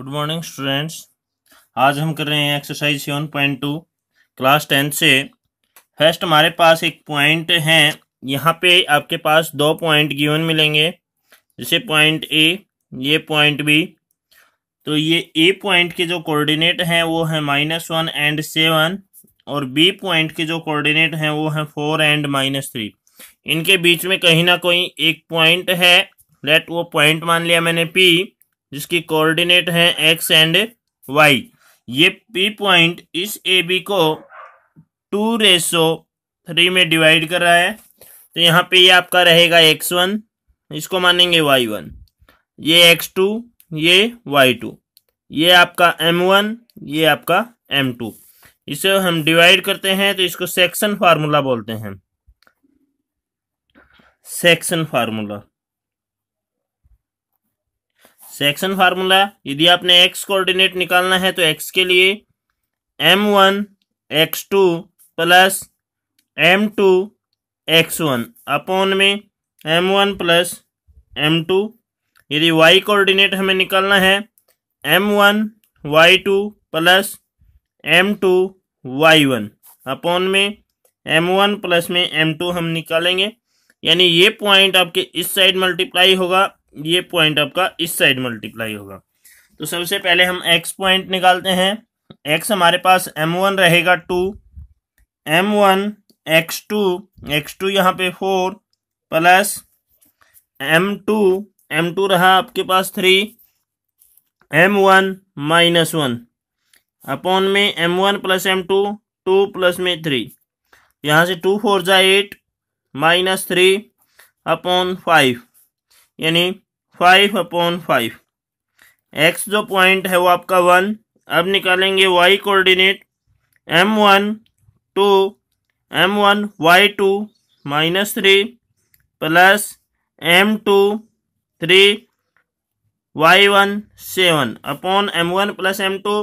Good morning students आज हम कर रहे हैं exercise seven point two class tenth से फर्स्ट हमारे पास एक पॉइंट है यहाँ पे आपके पास दो पॉइंट गिवन मिलेंगे जैसे पॉइंट ए ये पॉइंट बी तो ये ए पॉइंट के जो कोऑर्डिनेट हैं वो है माइनस वन एंड सेवन और बी पॉइंट के जो कोऑर्डिनेट हैं वो है फोर एंड माइनस थ्री इनके बीच में कहीं ना कहीं एक पॉइंट है लेट वो पॉइंट मान लिया मैंने पी जिसकी कोऑर्डिनेट है एक्स एंड वाई ये पी पॉइंट इस ए बी को टू रेसो थ्री में डिवाइड कर रहा है तो यहाँ पे ये आपका रहेगा एक्स वन इसको मानेंगे वाई वन ये एक्स टू ये वाई टू ये आपका एम वन ये आपका एम टू इसे हम डिवाइड करते हैं तो इसको सेक्शन फार्मूला बोलते हैं सेक्शन फार्मूला सेक्शन फार्मूला यदि आपने एक्स कोऑर्डिनेट निकालना है तो एक्स के लिए M one x two plus M two x one upon में M one plus M two यदि वाई कोऑर्डिनेट हमें निकालना है M one Y two plus M two Y one upon में एम वन प्लस में M two हम निकालेंगे यानी ये पॉइंट आपके इस साइड मल्टीप्लाई होगा ये पॉइंट आपका इस साइड मल्टीप्लाई होगा तो सबसे पहले हम एक्स पॉइंट निकालते हैं एक्स हमारे पास एम वन रहेगा two M one x two X two यहाँ पे four plus M two M two रहा आपके पास three M one minus one upon में M one plus M two two plus में थ्री यहाँ से टू फोर जा eight minus three upon five यानी फाइव अपॉन फाइव एक्स जो पॉइंट है वो आपका वन अब निकालेंगे Y coordinate M one to M one Y two minus three plus M two three Y one seven upon M one plus M two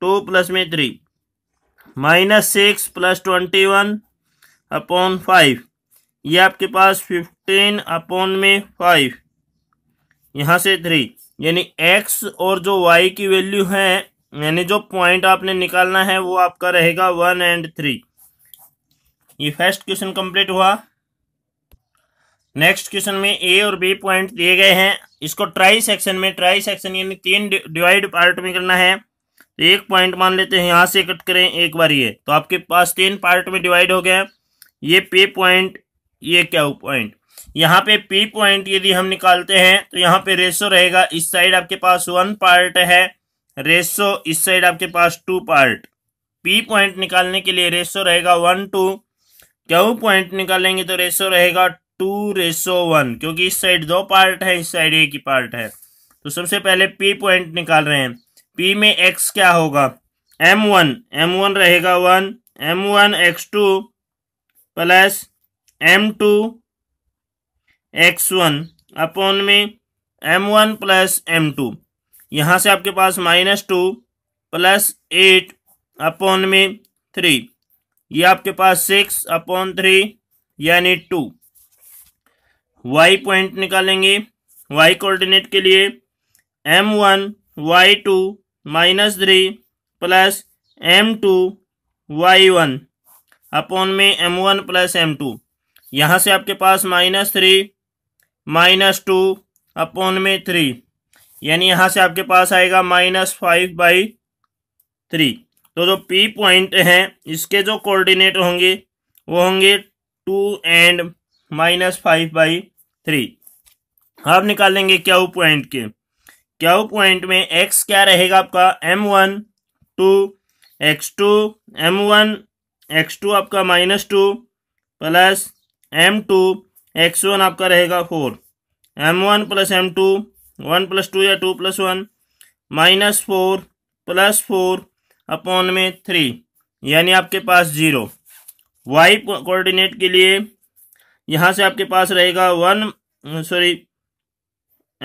two plus में three minus six plus twenty one upon five ये आपके पास fifteen upon में five यहाँ से three यानी x और जो वाई की वैल्यू है यानी जो पॉइंट आपने निकालना है वो आपका रहेगा वन एंड थ्री ये फर्स्ट क्वेश्चन कंप्लीट हुआ नेक्स्ट क्वेश्चन में ए और बी पॉइंट दिए गए हैं इसको ट्राई सेक्शन में ट्राई सेक्शन यानी तीन डिवाइड पार्ट में करना है तो एक पॉइंट मान लेते हैं यहां से कट करें एक बार ये तो आपके पास तीन पार्ट में डिवाइड हो गया ये पे पॉइंट ये क्या पॉइंट यहाँ पे पी पॉइंट यदि हम निकालते हैं तो यहाँ पे रेशो रहेगा इस साइड आपके पास वन पार्ट है रेशो इस साइड आपके पास टू पार्ट पी पॉइंट निकालने के लिए रेशो रहेगा वन टू क्यू पॉइंट निकालेंगे तो रेशो रहेगा टू रेशो वन क्योंकि इस साइड दो पार्ट है इस साइड एक ही पार्ट है तो सबसे पहले पी पॉइंट निकाल रहे हैं पी में एक्स क्या होगा एम वन एम वन रहेगा one M one x two plus M two x one upon में M one plus M two यहाँ से आपके पास minus two plus eight upon में थ्री ये आपके पास सिक्स अपॉन थ्री यानी टू वाई पॉइंट निकालेंगे वाई कोऑर्डिनेट के लिए M one Y two minus three plus M two Y one upon में M one plus M two यहाँ से आपके पास minus three minus two upon में थ्री यानी यहाँ से आपके पास आएगा माइनस फाइव बाई थ्री तो जो पी पॉइंट हैं इसके जो कोऑर्डिनेट होंगे वो होंगे two and minus five by three आप निकाल लेंगे क्या पॉइंट के क्या पॉइंट में एक्स क्या रहेगा आपका M one two X two M one x two आपका minus two plus M two x one आपका रहेगा four M one plus M two one plus two या two plus one minus four plus four upon में three यानी आपके पास zero Y coordinate के लिए यहाँ से आपके पास रहेगा one sorry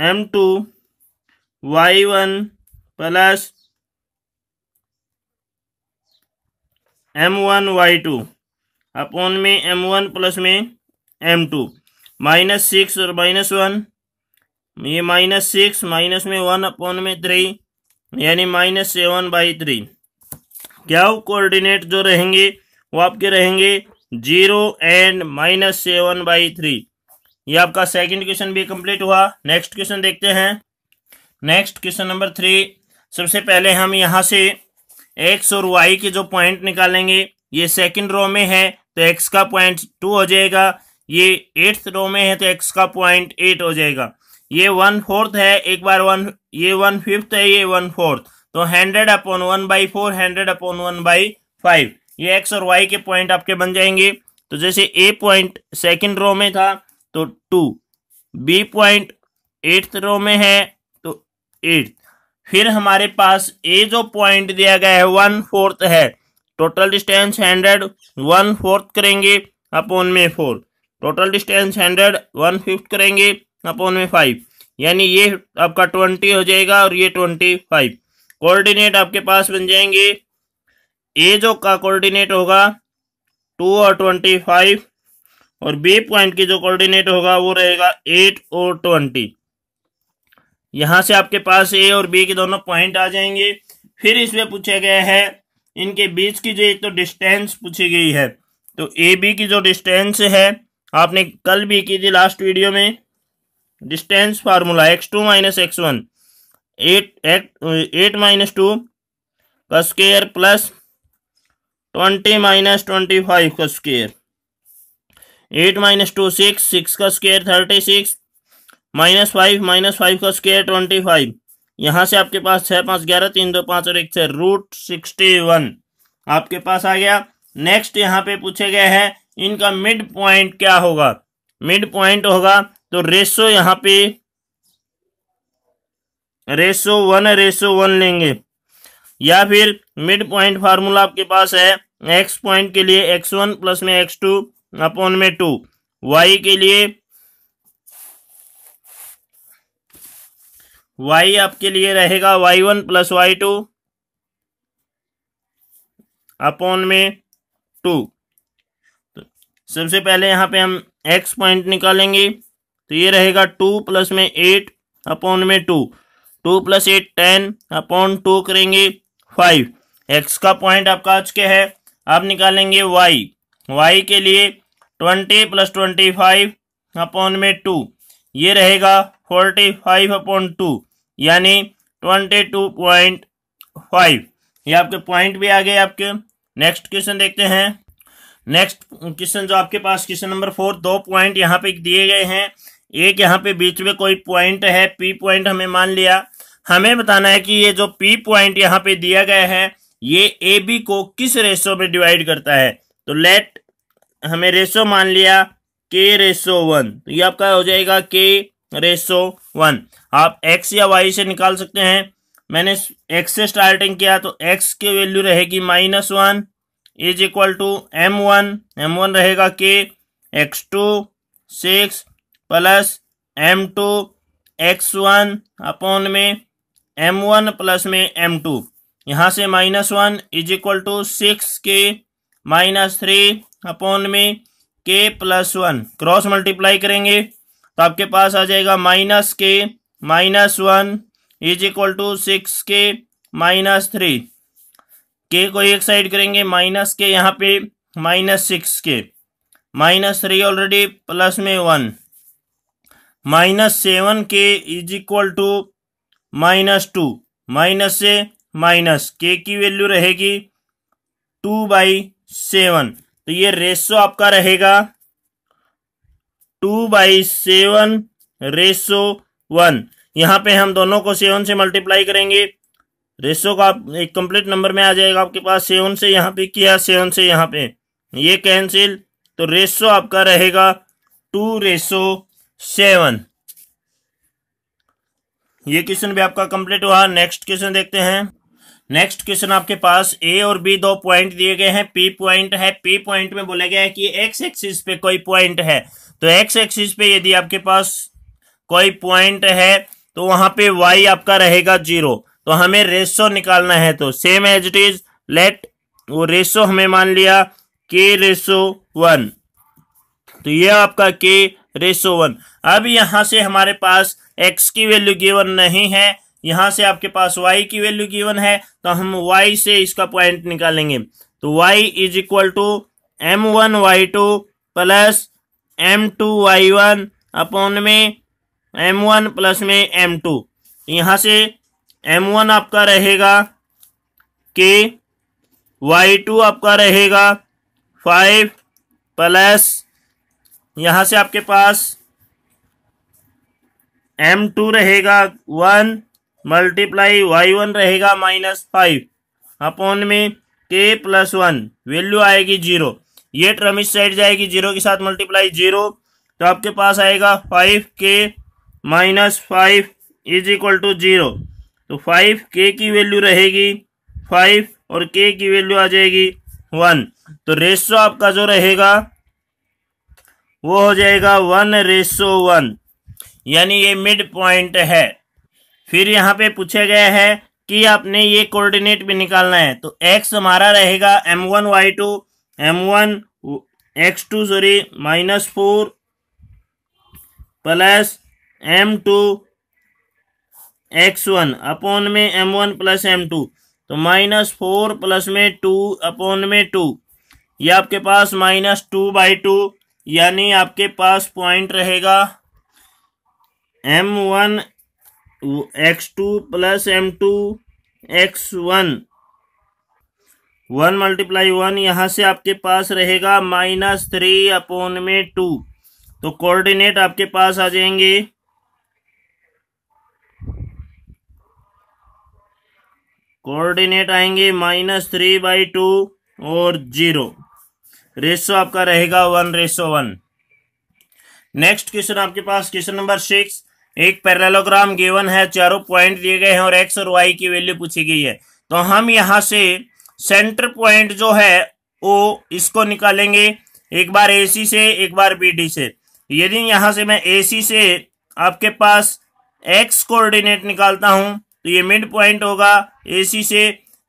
M two Y one plus M one Y two upon में एम वन प्लस में एम टू माइनस सिक्स और माइनस वन ये माइनस सिक्स माइनस में वन अपॉन में थ्री यानी माइनस सेवन बाई थ्री क्या coordinate जो रहेंगे वो आपके रहेंगे zero and minus seven by three ये आपका सेकंड क्वेश्चन भी कंप्लीट हुआ नेक्स्ट क्वेश्चन देखते हैं नेक्स्ट क्वेश्चन नंबर थ्री सबसे पहले हम यहाँ से एक्स और वाई के जो पॉइंट निकालेंगे ये सेकेंड रो में है तो एक्स का पॉइंट टू हो जाएगा ये एट्थ रो में है तो एक्स का पॉइंट एट हो जाएगा ये वन फोर्थ है एक बार वन ये वन फिफ्थ है ये वन फोर्थ तो hundred upon one by four hundred upon one by five ये एक्स और वाई के पॉइंट आपके बन जाएंगे तो जैसे ए पॉइंट सेकेंड रो में था तो two B point eighth row में है तो एट फिर हमारे पास ए जो पॉइंट दिया गया है वन फोर्थ है total distance hundred one fourth करेंगे अपॉन में four total distance hundred one fifth करेंगे अपॉन में फाइव यानी ये आपका ट्वेंटी हो जाएगा और ये ट्वेंटी फाइव कोऑर्डिनेट आपके पास बन जाएंगे ए जो का कोऑर्डिनेट होगा टू और ट्वेंटी फाइव और बी पॉइंट की जो कोऑर्डिनेट होगा वो रहेगा एट और ट्वेंटी यहाँ से आपके पास ए और बी के दोनों पॉइंट आ जाएंगे फिर इसमें पूछा गया है इनके बीच की जो एक तो डिस्टेंस पूछी गई है तो ए बी की जो डिस्टेंस है आपने कल भी की थी लास्ट वीडियो में distance formula X two minus X one eight act eight minus two का square plus twenty minus twenty five का square eight minus two six six का square thirty six minus five minus five का square twenty five यहाँ से आपके पास छः पाँच ग्यारह तीन दो पाँच और एक छः रूट सिक्सटी वन आपके पास आ गया नेक्स्ट यहाँ पे पूछे गए हैं इनका मिड पॉइंट क्या होगा मिड पॉइंट होगा तो रेसो यहाँ पे रेसो वन रेसो वन लेंगे या फिर मिड पॉइंट फार्मूला आपके पास है एक्स पॉइंट के लिए एक्स वन प्लस में एक्स टू अपॉन में टू वाई के लिए वाई आपके लिए रहेगा Y one plus Y two upon में टू सबसे पहले यहाँ पे हम एक्स पॉइंट निकालेंगे तो ये रहेगा टू प्लस में एट अपॉन में two two plus eight ten upon two करेंगे फाइव एक्स का पॉइंट आपका आज के है आप निकालेंगे वाई वाई के लिए twenty plus twenty five upon में टू ये रहेगा फोर्टी फाइव अपॉन टू यानी ट्वेंटी टू पॉइंट फाइव ये आपके पॉइंट भी आ गए आपके नेक्स्ट क्वेश्चन देखते हैं नेक्स्ट क्वेश्चन जो आपके पास क्वेश्चन नंबर फोर दो पॉइंट यहाँ पे दिए गए हैं एक यहाँ पे बीच में कोई पॉइंट है पी पॉइंट हमें मान लिया हमें बताना है कि ये जो पी पॉइंट यहाँ पे दिया गया है ये ए बी को किस रेशो में डिवाइड करता है तो लेट हमें रेशो मान लिया के रेशो वन तो ये आपका हो जाएगा के रेशो वन आप एक्स या वाई से निकाल सकते हैं मैंने एक्स से स्टार्टिंग किया तो एक्स की वैल्यू रहेगी minus one is equal to M one M one रहेगा K X two six plus M two x one upon में एम वन प्लस में एम टू यहाँ से minus one is equal to six K minus three upon में के plus one cross multiply करेंगे तो आपके पास आ जाएगा minus K minus one is equal to six K minus three K को एक साइड करेंगे माइनस के यहाँ पे minus six K minus three already plus में one minus seven K is equal to minus two minus से minus K की value रहेगी to by seven तो ये रेशो आपका रहेगा two by seven ratio one यहाँ पे हम दोनों को सेवन से मल्टीप्लाई करेंगे रेशो का एक कंप्लीट नंबर में आ जाएगा आपके पास सेवन से यहाँ पे किया सेवन से यहाँ पे ये कैंसिल तो रेसो आपका रहेगा टू रेसो सेवन ये क्वेश्चन भी आपका कंप्लीट हुआ नेक्स्ट क्वेश्चन देखते हैं नेक्स्ट क्वेश्चन आपके पास ए और बी दो पॉइंट दिए गए हैं पी पॉइंट है पी पॉइंट में बोला गया है कि एक्स एक्सिस पे कोई पॉइंट है तो एक्स एक्सिस पे यदि आपके पास कोई पॉइंट है तो वहां पे वाई आपका रहेगा जीरो तो हमें रेशो निकालना है तो same as it is let वो रेशो हमें मान लिया के रेशो वन तो ये आपका के रेशो वन अब यहां से हमारे पास एक्स की वैल्यू गिवन नहीं है यहां से आपके पास वाई की वैल्यू गिवन है तो हम वाई से इसका पॉइंट निकालेंगे तो y is equal to M one Y two plus M two Y one upon में एम वन प्लस में एम टू यहां से एम वन आपका रहेगा के वाई टू आपका रहेगा फाइव प्लस यहां से आपके पास एम टू रहेगा वन मल्टीप्लाई वाई वन रहेगा माइनस फाइव अपॉन में के प्लस वन वैल्यू आएगी जीरो ये ट्रमिश इस साइड जाएगी जीरो के साथ मल्टीप्लाई जीरो तो आपके पास आएगा five k minus five is equal to zero तो फाइव के की वैल्यू रहेगी फाइव और के की वैल्यू आ जाएगी वन तो रेसो आपका जो रहेगा वो हो जाएगा वन रेशो वन यानी ये मिड पॉइंट है फिर यहाँ पे पूछा गया है कि आपने ये कोऑर्डिनेट भी निकालना है तो एक्स हमारा रहेगा m one Y two M one x two sorry minus four plus M two x one upon में M one plus M two तो माइनस फोर प्लस में टू अपॉन में टू ये आपके पास माइनस टू बाई टू यानी आपके पास पॉइंट रहेगा m one x two plus M two x one one multiply one यहाँ से आपके पास रहेगा माइनस थ्री अपॉन में टू तो कोऑर्डिनेट आपके पास आ जाएंगे कोऑर्डिनेट आएंगे माइनस थ्री बाई टू और जीरो रेशो आपका रहेगा one ratio one next question आपके पास क्वेश्चन नंबर सिक्स एक पैरेलोग्राम गिवन है चारों पॉइंट दिए गए हैं और एक्स और वाई की वैल्यू पूछी गई है तो हम यहाँ से सेंटर पॉइंट जो है वो इसको निकालेंगे एक बार सी से एक बार बीडी से यदि यहां से मैं सी से आपके पास एक्स कोऑर्डिनेट निकालता हूं तो ये मिड पॉइंट होगा ए सी से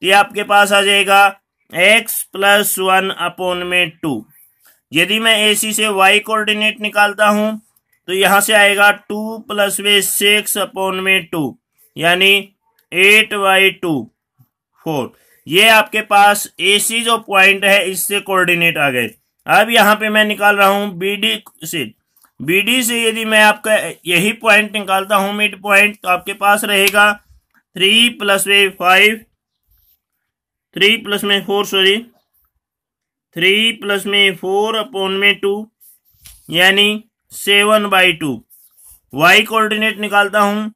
ये आपके पास आ जाएगा एक्स प्लस वन अपोन में टू यदि मैं ए सी से वाई कोऑर्डिनेट निकालता हूं तो यहां से आएगा टू प्लस वे सिक्स अपोन में टू यानी एट वाई टू फोर ये आपके पास ए सी जो पॉइंट है इससे कोऑर्डिनेट आ गए अब यहां पे मैं निकाल रहा हूँ बी डी से बी डी से यदि मैं आपका यही पॉइंट निकालता हूँ मिड पॉइंट तो आपके पास रहेगा थ्री प्लस में फाइव थ्री प्लस में फोर सॉरी थ्री प्लस में फोर अपॉन में टू यानी seven by two y coordinate निकालता हूं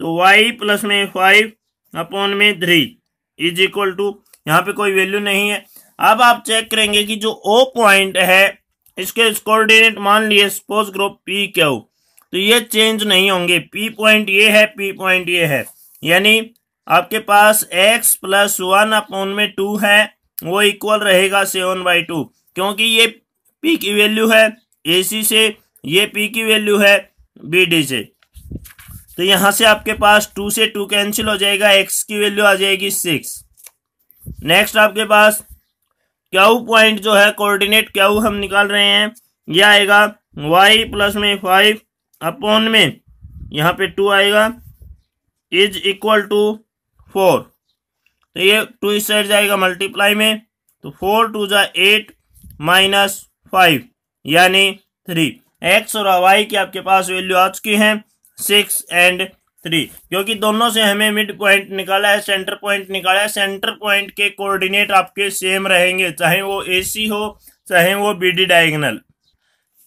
तो वाई प्लस में फाइव अपॉन में थ्री इज इक्वल टू यहां पे कोई वैल्यू नहीं है अब आप चेक करेंगे कि जो ओ पॉइंट है इसके कोऑर्डिनेट मान लिए सपोज ग्रुप पी क्यू तो ये चेंज नहीं होंगे पी पॉइंट ये है पी पॉइंट ये है यानी आपके पास x प्लस वन अपॉन में टू है वो इक्वल रहेगा सेवन बाई टू क्योंकि ये p की वैल्यू है ए सी से ये p की वैल्यू है बी डी से तो यहाँ से आपके पास टू से टू कैंसिल हो जाएगा एक्स की वैल्यू आ जाएगी सिक्स नेक्स्ट आपके पास क्यू पॉइंट जो है कोऑर्डिनेट क्यू हम निकाल रहे हैं यह आएगा वाई प्लस में फाइव अपॉन में यहाँ पे टू आएगा इज इक्वल टू फोर तो ये टू इस साइड जाएगा मल्टीप्लाई में तो फोर टू जा एट माइनस फाइव यानी थ्री एक्स और वाई की आपके पास वैल्यू आ चुकी है सिक्स एंड थ्री क्योंकि दोनों से हमें मिड पॉइंट निकाला है सेंटर पॉइंट निकाला है सेंटर पॉइंट के कोऑर्डिनेट आपके सेम रहेंगे चाहे वो सी हो चाहे वो B D diagonal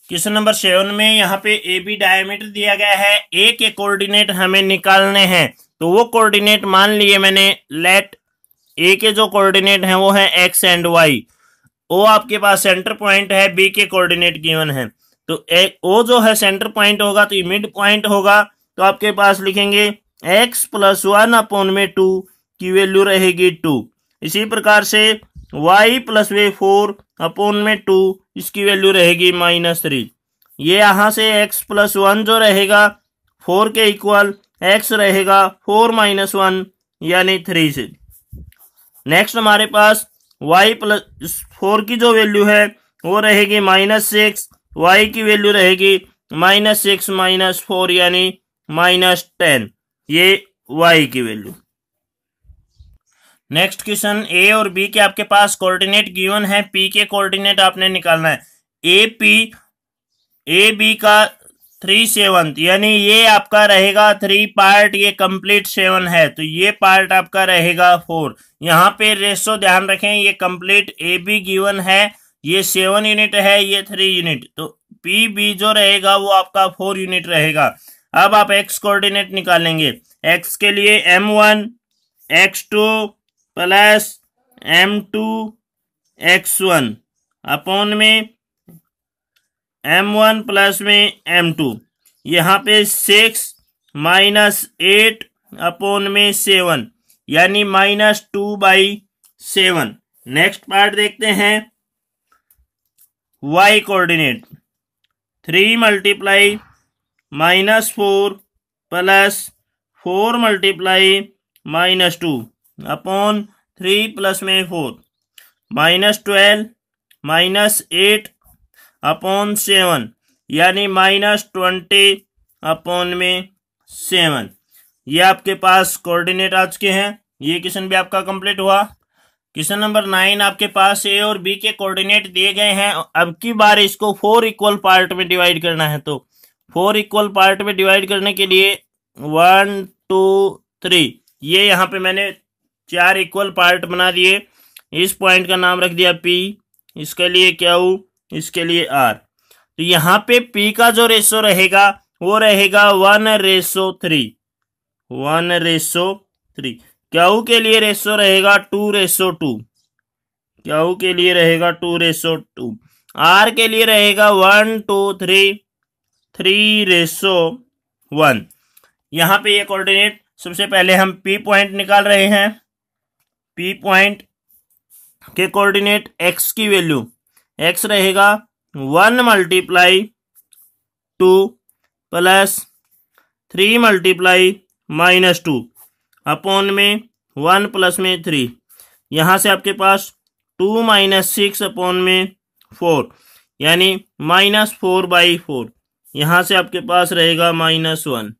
question number seven में यहाँ पे ए बी डायमीटर दिया गया है ए के कोऑर्डिनेट हमें निकालने हैं तो वो कोऑर्डिनेट मान लिए मैंने लेट ए के जो कोऑर्डिनेट हैं वो है एक्स एंड वाई ओ आपके पास सेंटर पॉइंट है बी के कोऑर्डिनेट गिवन है तो ए, ओ जो है सेंटर पॉइंट होगा तो मिड पॉइंट होगा तो आपके पास लिखेंगे एक्स प्लस वन अपॉन में टू की वैल्यू रहेगी टू इसी प्रकार से वाई प्लस वे फोर अपॉन में टू इसकी वैल्यू रहेगी माइनस थ्री ये यहाँ से एक्स प्लस वन जो रहेगा फोर के इक्वल एक्स रहेगा फोर माइनस वन यानी थ्री से नेक्स्ट हमारे पास वाई प्लस फोर की जो वैल्यू है वो रहेगी माइनस सिक्स वाई की वैल्यू रहेगी माइनस सिक्स माइनस फोर यानी माइनस टेन ये वाई की वैल्यू नेक्स्ट क्वेश्चन ए और बी के आपके पास कोऑर्डिनेट गिवन है पी के कोऑर्डिनेट आपने निकालना है ए पी ए बी का थ्री सेवन यानी ये आपका रहेगा थ्री पार्ट ये कंप्लीट सेवन है तो ये पार्ट आपका रहेगा फोर यहाँ पे रेशो ध्यान रखें ये कंप्लीट ए बी गिवन है ये सेवन यूनिट है ये थ्री यूनिट तो पी बी जो रहेगा वो आपका फोर यूनिट रहेगा अब आप एक्स कोऑर्डिनेट निकालेंगे एक्स के लिए M one x two plus M two x one upon में एम वन प्लस में एम टू यहाँ पे सिक्स माइनस एट अपॉन में सेवन यानी minus two by seven next part देखते हैं y coordinate three multiply minus four plus four multiply minus two upon three plus में four minus twelve minus eight upon seven यानी minus twenty upon में seven ये आपके पास coordinate आज के हैं ये क्वेश्चन भी आपका कंप्लीट हुआ क्वेश्चन नंबर नाइन आपके पास ए और बी के कोऑर्डिनेट दिए गए हैं अब की बार इसको फोर इक्वल पार्ट में डिवाइड करना है तो फोर इक्वल पार्ट में डिवाइड करने के लिए वन टू थ्री ये यहाँ पे मैंने चार इक्वल पार्ट बना दिए इस पॉइंट का नाम रख दिया पी इसके लिए क्या हु? इसके लिए आर तो यहाँ पे पी का जो रेशो रहेगा वो रहेगा one ratio three one ratio three Q के लिए रेशो रहेगा टू रेशो टू क्यू के लिए रहेगा टू रेशो टू आर के लिए रहेगा one two three three ratio one यहां पे ये कोऑर्डिनेट सबसे पहले हम पी पॉइंट निकाल रहे हैं पी पॉइंट के कोऑर्डिनेट एक्स की वैल्यू एक्स रहेगा one multiply two plus three multiply minus two upon में वन प्लस में थ्री यहाँ से आपके पास टू माइनस सिक्स अपॉन में फोर यानी माइनस फोर बाई फोर यहाँ से आपके पास रहेगा माइनस वन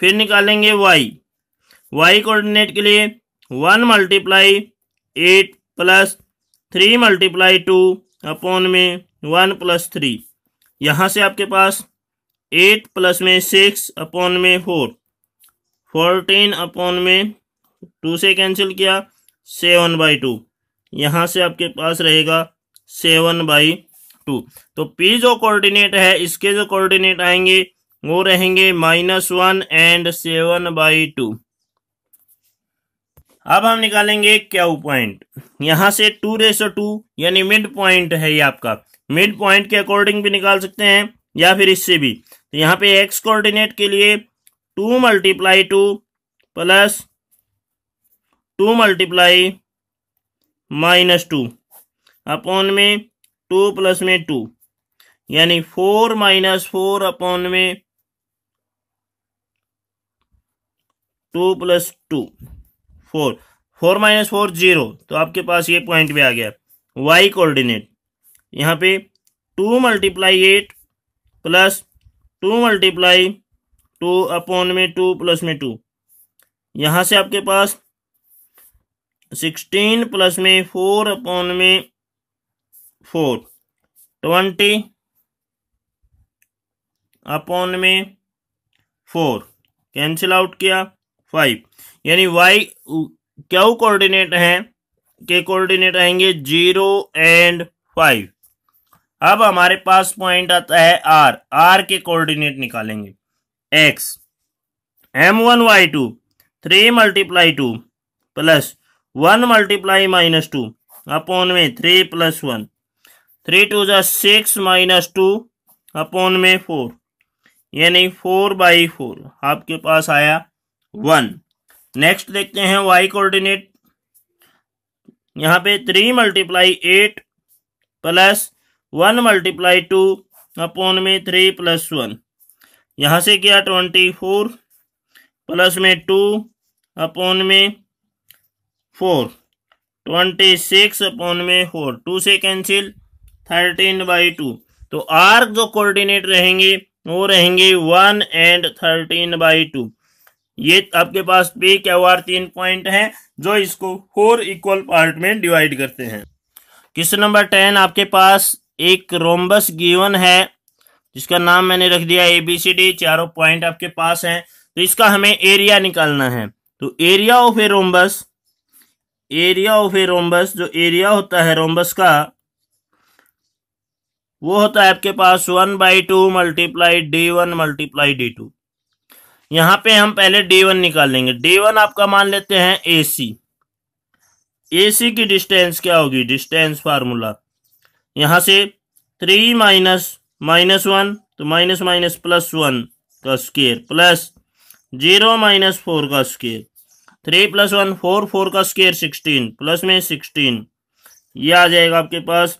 फिर निकालेंगे वाई वाई कोऑर्डिनेट के लिए one multiply eight plus three multiply two upon में वन प्लस थ्री यहाँ से आपके पास एट प्लस में सिक्स अपॉन में फोर फोर्टीन अपॉन में टू से कैंसिल किया सेवन बाई टू यहाँ से आपके पास रहेगा सेवन बाई टू तो पी जो कोऑर्डिनेट है इसके जो कोऑर्डिनेट आएंगे वो रहेंगे minus one and seven by two अब हम निकालेंगे क्यू पॉइंट यहां से टू रेसो टू यानी मिड पॉइंट है ये आपका मिड पॉइंट के अकॉर्डिंग भी निकाल सकते हैं या फिर इससे भी तो यहाँ पे एक्स कोऑर्डिनेट के लिए two multiply two plus two multiply minus two upon में टू प्लस में टू यानी फोर माइनस फोर अपॉन में two plus two four four minus four zero तो आपके पास ये पॉइंट भी आ गया वाई कोऑर्डिनेट यहाँ पे two multiply eight plus two multiply two upon में टू प्लस में टू यहाँ से आपके पास सिक्सटीन प्लस में फोर अपॉन में फोर ट्वेंटी अपॉन में फोर कैंसिल आउट किया फाइव यानी वाई क्या कोऑर्डिनेट है के कोऑर्डिनेट आएंगे जीरो एंड फाइव अब हमारे पास पॉइंट आता है आर आर के कोऑर्डिनेट निकालेंगे x m one Y two three multiply two plus one multiply minus two upon में three plus one three two जो सिक्स माइनस टू अपॉन में फोर यानी फोर बाई फोर आपके पास आया वन नेक्स्ट देखते हैं वाई कोऑर्डिनेट यहाँ पे three multiply eight plus one multiply two upon में थ्री प्लस वन यहां से क्या ट्वेंटी फोर प्लस में टू अपॉन में फोर ट्वेंटी सिक्स अपॉन में फोर टू से कैंसिल थर्टीन बाई टू तो आर जो कोऑर्डिनेट रहेंगे वो रहेंगे one and thirteen by two ये आपके पास पे क्यू आर तीन पॉइंट हैं जो इसको फोर इक्वल पार्ट में डिवाइड करते हैं क्वेश्चन नंबर टेन आपके पास एक रोमबस गिवन है जिसका नाम मैंने रख दिया ए बी सी डी चारों पॉइंट आपके पास हैं तो इसका हमें एरिया निकालना है तो area of a rhombus area of a rhombus जो एरिया होता है रोमबस का वो होता है आपके पास one by two multiply d one multiply d two यहां पे हम पहले डे वन निकाल लेंगे डे वन आपका मान लेते हैं ए सी ए सी की डिस्टेंस क्या होगी डिस्टेंस फार्मूला यहां से थ्री माइनस माइनस वन तो माइनस माइनस प्लस वन का square plus zero minus four का square three plus one four four का स्केयर सिक्सटीन प्लस में सिक्सटीन ये आ जाएगा आपके पास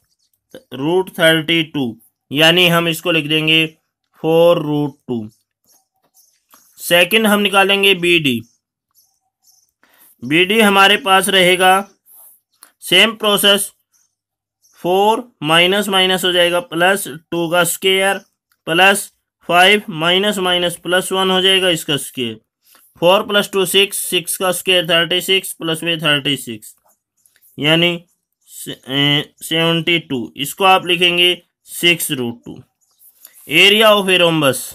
रूट थर्टी टू यानी हम इसको लिख देंगे फोर रूट टू सेकंड हम निकालेंगे बी डी बी डी हमारे पास रहेगा same process four minus minus हो जाएगा प्लस टू का square plus five minus minus plus one हो जाएगा इसका square four plus two six six का स्केयर थर्टी सिक्स प्लस में थर्टी सिक्स यानी सेवेंटी टू इसको आप लिखेंगे six root two area of a rhombus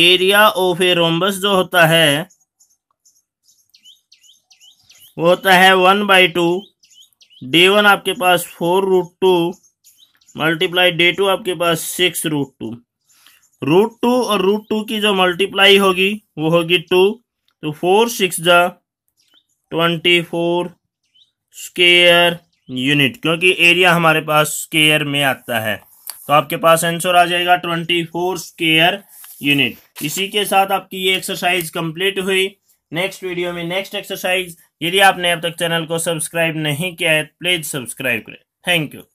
area of a rhombus जो होता है वो होता है one by two d one आपके पास four root to multiply d two आपके पास six root two root two और रूट टू की जो मल्टीप्लाई होगी वो होगी टू तो फोर सिक्स जा ट्वेंटी फोर स्केयर यूनिट क्योंकि एरिया हमारे पास स्केयर में आता है तो आपके पास आंसर आ जाएगा ट्वेंटी फोर स्केयर यूनिट इसी के साथ आपकी ये एक्सरसाइज कंप्लीट हुई नेक्स्ट वीडियो में नेक्स्ट एक्सरसाइज यदि आपने अब तक चैनल को सब्सक्राइब नहीं किया है प्लीज सब्सक्राइब करें थैंक यू